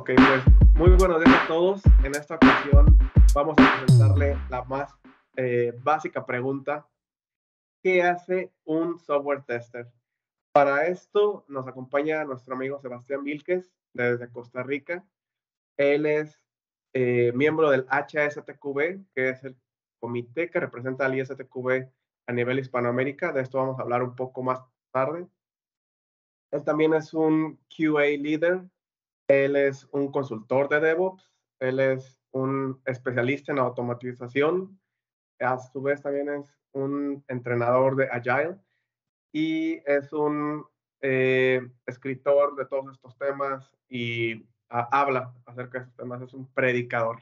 Ok, pues muy buenos días a todos. En esta ocasión vamos a presentarle la más eh, básica pregunta. ¿Qué hace un software tester? Para esto nos acompaña nuestro amigo Sebastián Vilques desde Costa Rica. Él es eh, miembro del HSTQB, que es el comité que representa al ISTQB a nivel Hispanoamérica. De esto vamos a hablar un poco más tarde. Él también es un QA leader él es un consultor de DevOps, él es un especialista en automatización, a su vez también es un entrenador de Agile y es un eh, escritor de todos estos temas y ah, habla acerca de estos temas, es un predicador,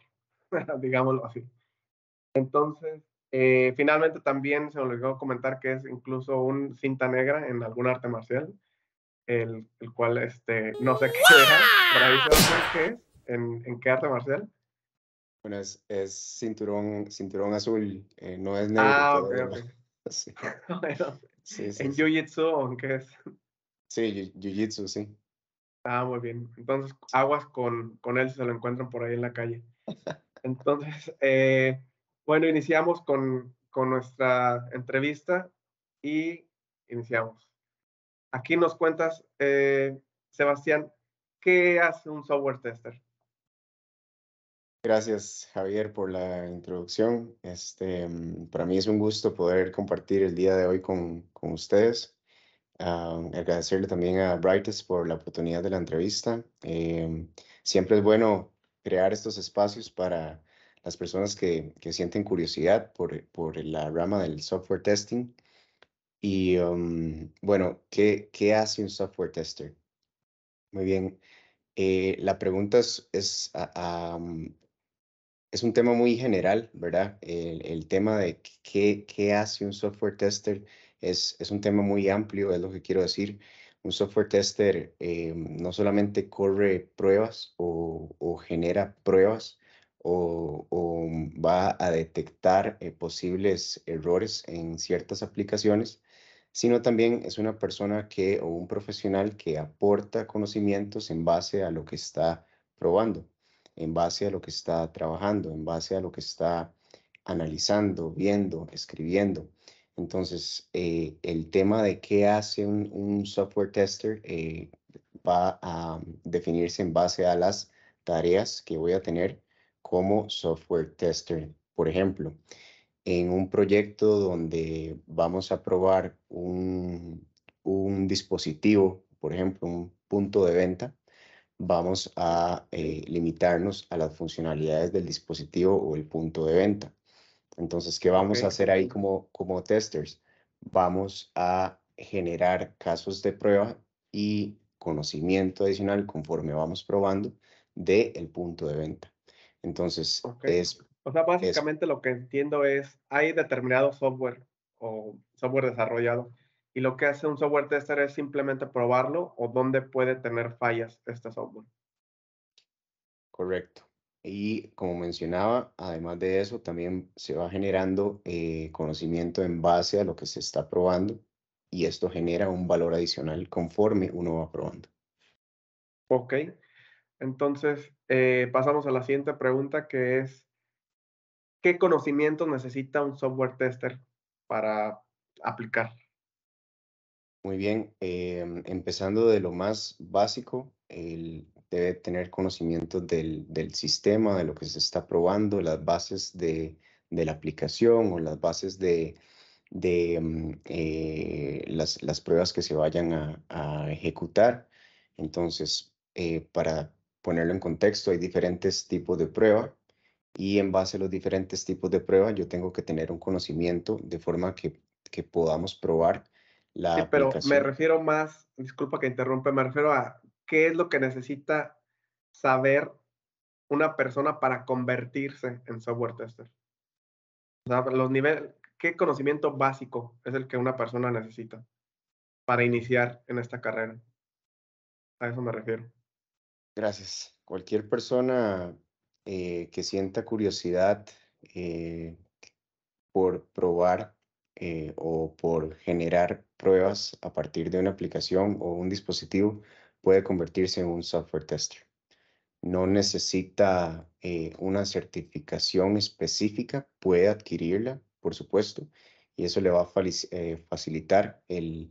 digámoslo así. Entonces, eh, finalmente también se me olvidó comentar que es incluso un cinta negra en algún arte marcial el, cual este, no sé qué qué es, en, qué arte marcial. Bueno, es, cinturón, cinturón azul, eh, no es negro. Ah, ok, ok. Sí. sí, ¿En jiu-jitsu o en qué es? Sí, jiu-jitsu, sí. Ah, muy bien. Entonces, aguas con, con él si se lo encuentran por ahí en la calle. Entonces, eh, bueno, iniciamos con, con nuestra entrevista y iniciamos. Aquí nos cuentas, eh, Sebastián, ¿qué hace un software tester? Gracias, Javier, por la introducción. Este, mm, para mí es un gusto poder compartir el día de hoy con, con ustedes. Ah, agradecerle también a Brightest por la oportunidad de la entrevista. Eh, siempre es bueno crear estos espacios para las personas que, que sienten curiosidad por, por, la rama del software testing. Y em, bueno, ¿qué, ¿qué, hace un software tester? Muy bien. Eh, la pregunta es, mm, es, un tema muy general, ¿verdad? El, tema de qué, qué, hace un software tester es, es, un tema muy amplio, es lo que quiero decir. Un software tester eh, no solamente corre pruebas o, genera pruebas, o, va a detectar eh, posibles errores en ciertas aplicaciones, sino también es una persona que o un profesional que aporta conocimientos en base a lo que está probando, en base a lo que está trabajando, en base a lo que está analizando, viendo, escribiendo. Entonces, eh, el tema de qué hace un, software tester eh, va a definirse en base a las tareas que voy a tener como software tester, por ejemplo en un proyecto donde vamos a probar un, un dispositivo, por ejemplo, un punto de venta, vamos a eh, limitarnos a las funcionalidades del dispositivo o el punto de venta. Entonces, ¿qué vamos a hacer ahí como, como testers? Vamos a generar casos de prueba y conocimiento adicional conforme vamos probando del el punto de venta. Entonces, es o sea, básicamente lo que entiendo es, hay determinado software o software desarrollado y lo que hace un software tester es simplemente probarlo o dónde puede tener fallas este software. Correcto. Y como mencionaba, además de eso, también se va generando eh, conocimiento en base a lo que se está probando y esto genera un valor adicional conforme uno va probando. Ok. Entonces, eh, pasamos a la siguiente pregunta que es, ¿qué conocimientos necesita un software tester para aplicar? Muy bien, em, empezando de lo más básico, debe tener conocimiento del, sistema, de lo que se está probando, las bases de, la aplicación o las bases de, mm, eh, las, pruebas que se vayan a, ejecutar. Entonces, eh, para ponerlo en contexto, hay diferentes tipos de prueba y en base a los diferentes tipos de pruebas yo tengo que tener un conocimiento de forma que, que podamos probar la sí, pero me refiero más, disculpa que interrumpe, me refiero a qué es lo que necesita saber una persona para convertirse en software tester. O sea, los niveles, ¿qué conocimiento básico es el que una persona necesita para iniciar en esta carrera? A eso me refiero. Gracias. Cualquier persona eh, que sienta curiosidad eh, por probar eh, o por generar pruebas a partir de una aplicación o un dispositivo puede convertirse en un software tester. No necesita una certificación específica, puede adquirirla, por supuesto, y eso le va a facilitar el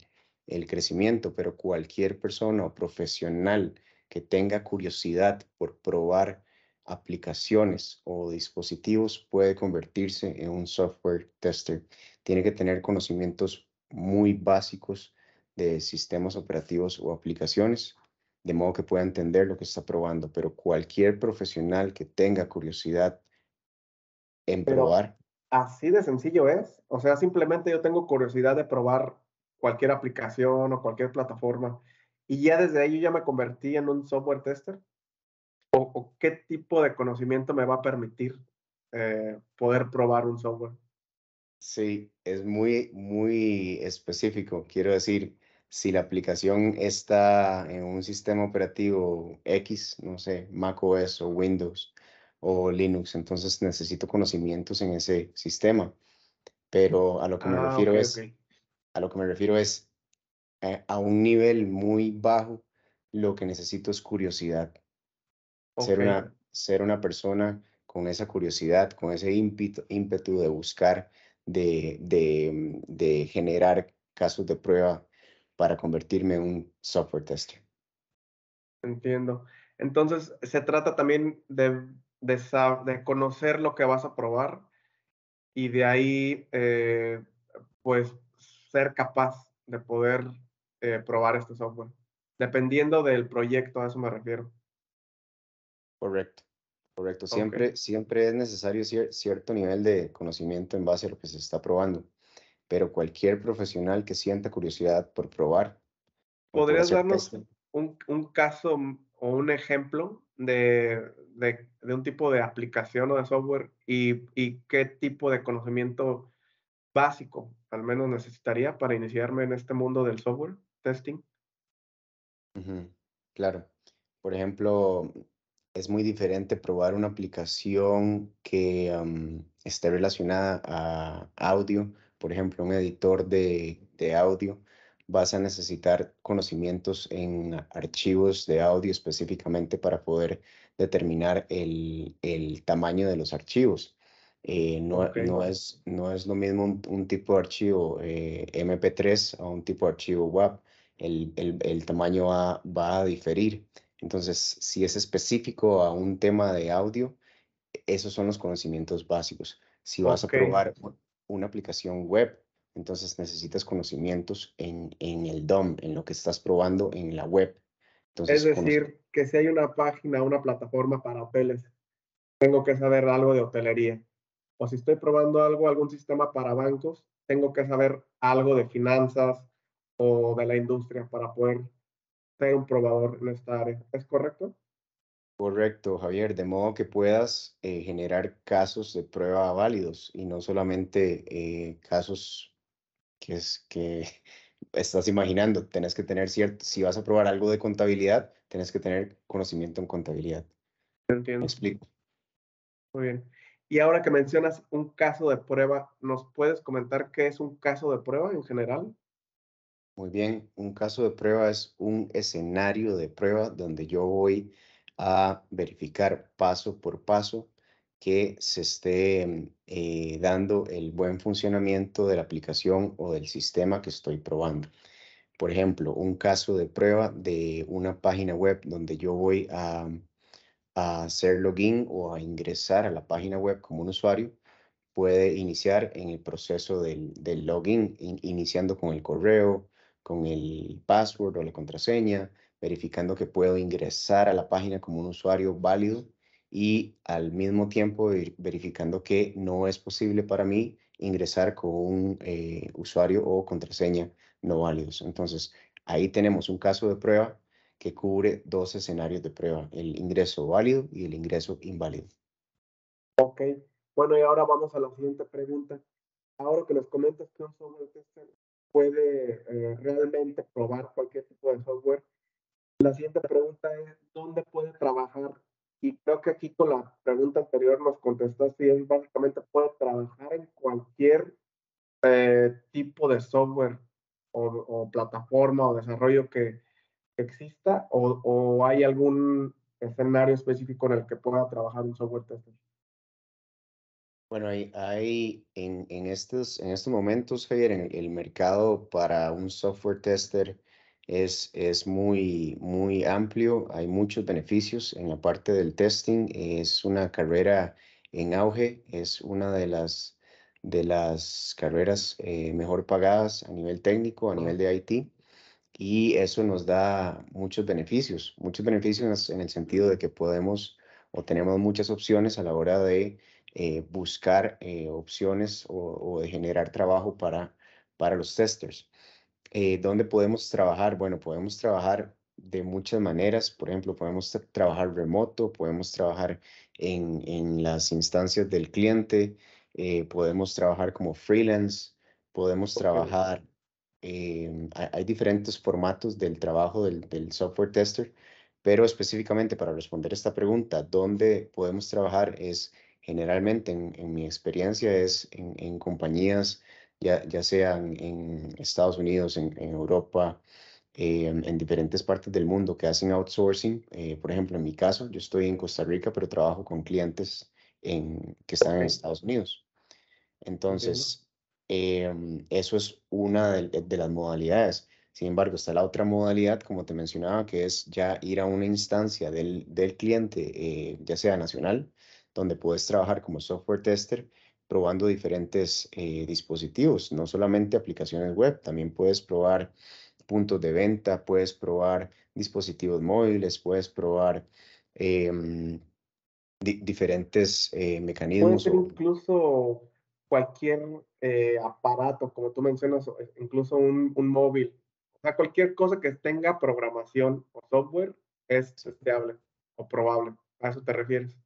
crecimiento, pero cualquier persona o profesional que tenga curiosidad por probar aplicaciones o dispositivos puede convertirse en un software tester. Tiene que tener conocimientos muy básicos de sistemas operativos o aplicaciones, de modo que pueda entender lo que está probando, pero cualquier profesional que tenga curiosidad en probar. Así de sencillo es, o sea, simplemente yo tengo curiosidad de probar cualquier aplicación o cualquier plataforma y ya desde ahí ya me convertí en un software tester o, qué tipo de conocimiento me va a permitir eh, poder probar un software. Sí, es muy, muy específico. Quiero decir, si la aplicación está en un sistema operativo X, no sé, macOS o Windows o Linux, entonces necesito conocimientos en ese sistema. Pero a lo que me ah, refiero es, a lo que me refiero es eh, a un nivel muy bajo, lo que necesito es curiosidad. Ser, una, ser una persona con esa curiosidad, con ese ímpetu, ímpetu de buscar, de, mm, de, generar casos de prueba para convertirme en un software tester. Entiendo. Entonces, se trata también de, de, conocer lo que vas a probar y de ahí, eh, pues, ser capaz de poder eh, probar este software, dependiendo del proyecto, a eso me refiero. Correcto, correcto. Siempre, siempre es necesario cierto nivel de conocimiento en base a lo que se está probando, pero cualquier profesional que sienta curiosidad por probar. ¿Podrías darnos un, caso o un ejemplo de, un tipo de aplicación o de software y, qué tipo de conocimiento básico al menos necesitaría para iniciarme en este mundo del software testing? claro. Por ejemplo, es muy diferente probar una aplicación que esté relacionada a audio, por ejemplo, un editor de, de, audio, vas a necesitar conocimientos en archivos de audio específicamente para poder determinar el, el tamaño de los archivos. Eh, no, no, es, no es lo mismo un, tipo de archivo eh, MP3 a un tipo de archivo WAP. El, el, el tamaño va, va a diferir. Entonces, si es específico a un tema de audio, esos son los conocimientos básicos. Si vas a probar una aplicación web, entonces necesitas conocimientos en, el DOM, en lo que estás probando en la web. Entonces, es decir, que si hay una página, una plataforma para hoteles, tengo que saber algo de hotelería. O si estoy probando algo, algún sistema para bancos, tengo que saber algo de finanzas o de la industria para poder ser un probador en esta área. ¿Es correcto? Correcto, Javier, de modo que puedas eh, generar casos de prueba válidos y no solamente eh, casos que, es, que estás imaginando. Tienes que tener cierto, si vas a probar algo de contabilidad, tenés que tener conocimiento en contabilidad. Entiendo. explico. Muy bien. Y ahora que mencionas un caso de prueba, ¿nos puedes comentar qué es un caso de prueba en general? Muy bien, un caso de prueba es un escenario de prueba donde yo voy a verificar paso por paso que se esté eh, dando el buen funcionamiento de la aplicación o del sistema que estoy probando. Por ejemplo, un caso de prueba de una página web donde yo voy a, hacer login o a ingresar a la página web como un usuario puede iniciar en el proceso del, login, iniciando con el correo, con el password o la contraseña, verificando que puedo ingresar a la página como un usuario válido y al mismo tiempo verificando que no es posible para mí ingresar con un eh, usuario o contraseña no válidos. Entonces, ahí tenemos un caso de prueba que cubre dos escenarios de prueba, el ingreso válido y el ingreso inválido. Ok, bueno, y ahora vamos a la siguiente pregunta. Ahora que nos comentas que son los tester puede eh, realmente probar cualquier tipo de software. La siguiente pregunta es, ¿dónde puede trabajar? Y creo que aquí con la pregunta anterior nos contestaste si es básicamente puede trabajar en cualquier eh, tipo de software o, plataforma o desarrollo que exista o, hay algún escenario específico en el que pueda trabajar un software tester. Bueno, hay, en, estos, en estos momentos, Javier, el, el mercado para un software tester es, es muy, muy amplio, hay muchos beneficios en la parte del testing, es una carrera en auge, es una de las, de las carreras eh, mejor pagadas a nivel técnico, a nivel de IT, y eso nos da muchos beneficios, muchos beneficios en el sentido de que podemos o tenemos muchas opciones a la hora de eh, buscar eh, opciones o, de generar trabajo para, para los testers. Eh, ¿Dónde podemos trabajar? Bueno, podemos trabajar de muchas maneras. Por ejemplo, podemos trabajar remoto, podemos trabajar en, en las instancias del cliente, eh, podemos trabajar como freelance, podemos trabajar... Em, hay diferentes formatos del trabajo del, del software tester, pero específicamente para responder esta pregunta, ¿dónde podemos trabajar? Es generalmente en, mi experiencia es en, compañías, ya, ya, sean en Estados Unidos, en, Europa, eh, en diferentes partes del mundo que hacen outsourcing. Eh, por ejemplo, en mi caso, yo estoy en Costa Rica, pero trabajo con clientes que están en Estados Unidos. Entonces, eh, eso es una de, de, las modalidades. Sin embargo, está la otra modalidad, como te mencionaba, que es ya ir a una instancia del, del cliente, ya sea nacional, donde puedes trabajar como software tester probando diferentes eh, dispositivos, no solamente aplicaciones web, también puedes probar puntos de venta, puedes probar dispositivos móviles, puedes probar em, diferentes eh, mecanismos. Puede incluso cualquier eh, aparato, como tú mencionas, e, incluso un, móvil. O sea, cualquier cosa que tenga programación o software es testeable o probable. ¿A eso te refieres?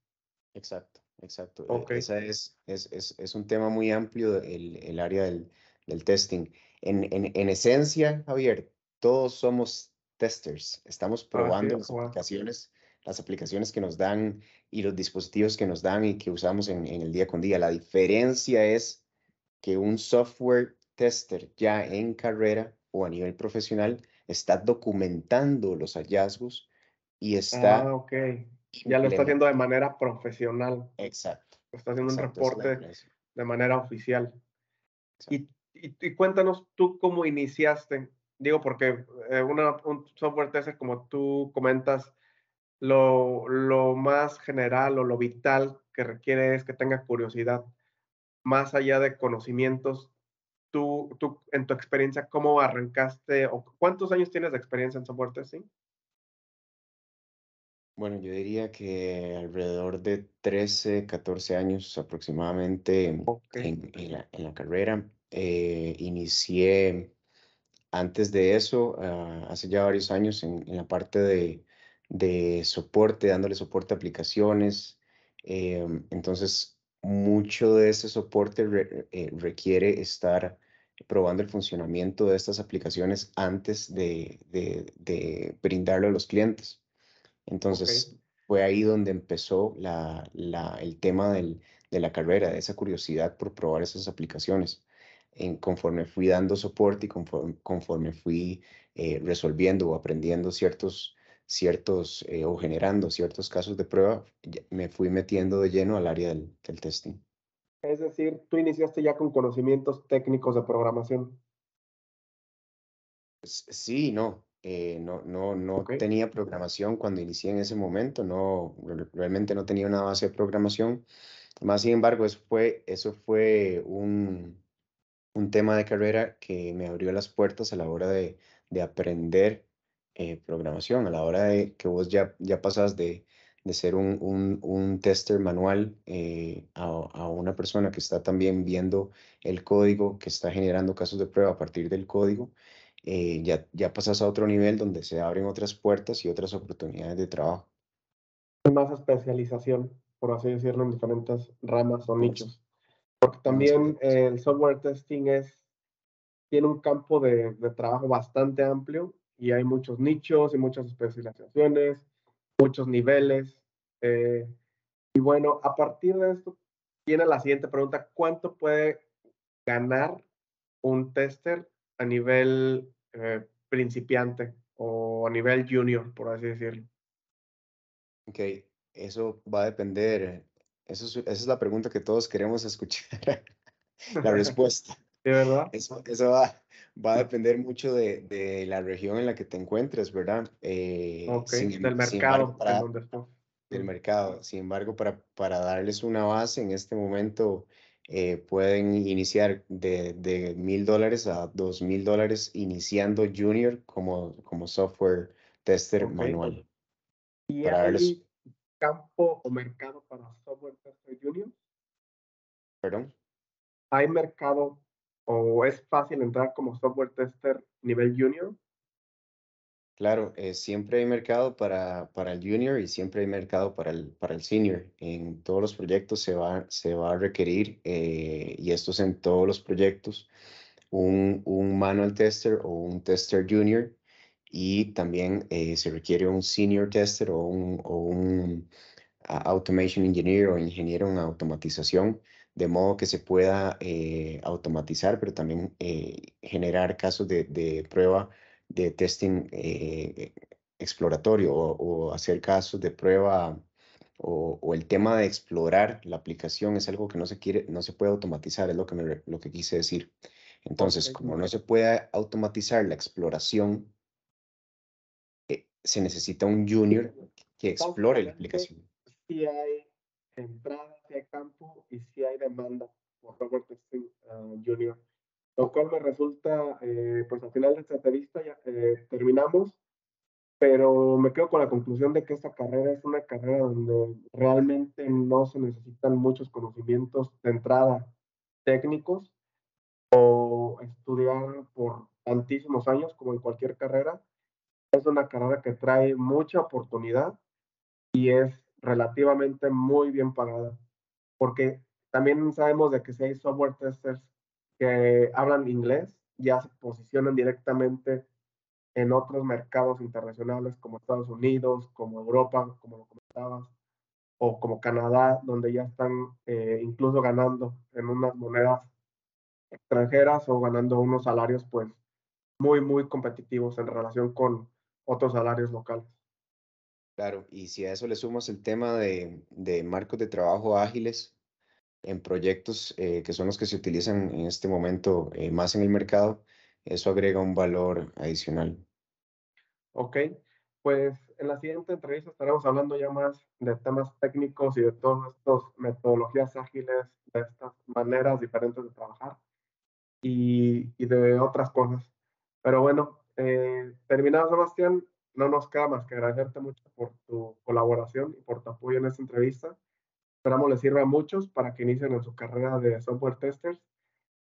Exacto, exacto. E, esa es, es, es, es, un tema muy amplio, el, el área del, del testing. En, en, en, esencia, Javier, todos somos testers. Estamos probando las aplicaciones, las aplicaciones que nos dan y los dispositivos que nos dan y que usamos en, en el día con día. La diferencia es que un software tester ya en carrera o a nivel profesional está documentando los hallazgos y ah, está ya lo está haciendo de manera profesional. Exacto. Está haciendo un reporte de manera oficial. Y, y, cuéntanos tú cómo iniciaste. Digo, porque eh, un software TS, como tú comentas, lo, lo más general o lo vital que requiere es que tenga curiosidad. Más allá de conocimientos, tú, tú en tu experiencia, ¿cómo arrancaste o cuántos años tienes de experiencia en software testing? Bueno, yo diría que alrededor de 13, 14 años aproximadamente en, la, carrera. Eh, inicié antes de eso, ah, hace ya varios años, en, la parte de, soporte, dándole soporte a aplicaciones. Eh, entonces, mucho de ese soporte eh, requiere estar probando el funcionamiento de estas aplicaciones antes de brindarlo a los clientes. Entonces fue ahí donde empezó la, el tema de la carrera, de esa curiosidad por probar esas aplicaciones. En, conforme fui dando soporte y conforme, fui eh, resolviendo o aprendiendo ciertos, ciertos eh, o generando ciertos casos de prueba, me fui metiendo de lleno al área del testing. Es decir, tú iniciaste ya con conocimientos técnicos de programación. Sí, no. Eh, no no, no tenía programación cuando inicié en ese momento, no, realmente no tenía una base de programación. Más sin embargo, eso fue, eso fue un, tema de carrera que me abrió las puertas a la hora de, aprender eh, programación, a la hora de que vos ya, ya pasas de, ser un, un, tester manual eh, a, a, una persona que está también viendo el código, que está generando casos de prueba a partir del código eh, ya, ya pasas a otro nivel donde se abren otras puertas y otras oportunidades de trabajo. Más especialización, por así decirlo, en diferentes ramas o nichos. Porque también el software testing es, tiene un campo de, trabajo bastante amplio y hay muchos nichos y muchas especializaciones, muchos niveles. Eh, y bueno, a partir de esto viene la siguiente pregunta, ¿cuánto puede ganar un tester a nivel eh, principiante o a nivel junior, por así decirlo? Ok, eso va a depender. Eso esa es la pregunta que todos queremos escuchar, la respuesta. ¿De verdad? Eso, va, va, a depender mucho de, de, la región en la que te encuentres, ¿verdad? Eh, del mercado. del mm. mercado. Sin embargo, para, para darles una base, en este momento eh, pueden iniciar de mil dólares a dos mil dólares iniciando junior como, como software tester manual. hay campo o mercado para software tester junior? ¿Perdón? ¿Hay mercado o es fácil entrar como software tester nivel junior? Claro, eh, siempre hay mercado para, para el junior y siempre hay mercado para el, para el senior. En todos los proyectos se va, se va a requerir, eh, y esto es en todos los proyectos, un, manual tester o un tester junior y también eh, se requiere un senior tester o un, o un automation engineer o ingeniero en automatización, de modo que se pueda automatizar, pero también generar casos de, de prueba de testing eh, exploratorio o, hacer casos de prueba o, el tema de explorar la aplicación es algo que no se, quiere, no se puede automatizar, es lo que, lo que quise decir. Entonces, como no se puede automatizar la exploración, eh, se necesita un junior que explore la aplicación. Si hay entrada, campo y si hay demanda por favor, ah, Junior lo cual me resulta, eh, pues al final de esta entrevista ya eh, terminamos, pero me quedo con la conclusión de que esta carrera es una carrera donde realmente no se necesitan muchos conocimientos de entrada técnicos o estudiar por tantísimos años como en cualquier carrera. Es una carrera que trae mucha oportunidad y es relativamente muy bien pagada, porque también sabemos de que si hay software testers que hablan inglés ya se posicionan directamente en otros mercados internacionales como Estados Unidos, como Europa, como lo comentabas, o como Canadá, donde ya están eh, incluso ganando en unas monedas extranjeras o ganando unos salarios pues muy, muy competitivos en relación con otros salarios locales. Claro, y si a eso le sumas el tema de marcos de trabajo ágiles, en proyectos eh, que son los que se utilizan en este momento eh, más en el mercado, eso agrega un valor adicional. Ok, pues en la siguiente entrevista estaremos hablando ya más de temas técnicos y de todas estas metodologías ágiles, de estas maneras diferentes de trabajar y, de otras cosas. Pero bueno, eh, terminado Sebastián, no nos queda más que agradecerte mucho por tu colaboración y por tu apoyo en esta entrevista. Esperamos les sirva a muchos para que inicien en su carrera de software testers.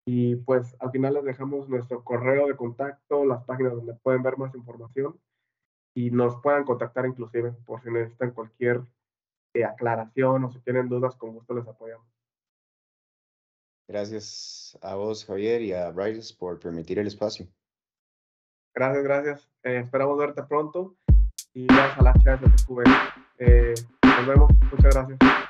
Y pues al final les dejamos nuestro correo de contacto, las páginas donde pueden ver más información y nos puedan contactar inclusive por si necesitan cualquier eh, aclaración o si tienen dudas, con gusto les apoyamos. Gracias a vos, Javier, y a Bryce por permitir el espacio. Gracias, gracias. Eh, esperamos verte pronto y gracias a la chat de eh, nos vemos. Muchas gracias.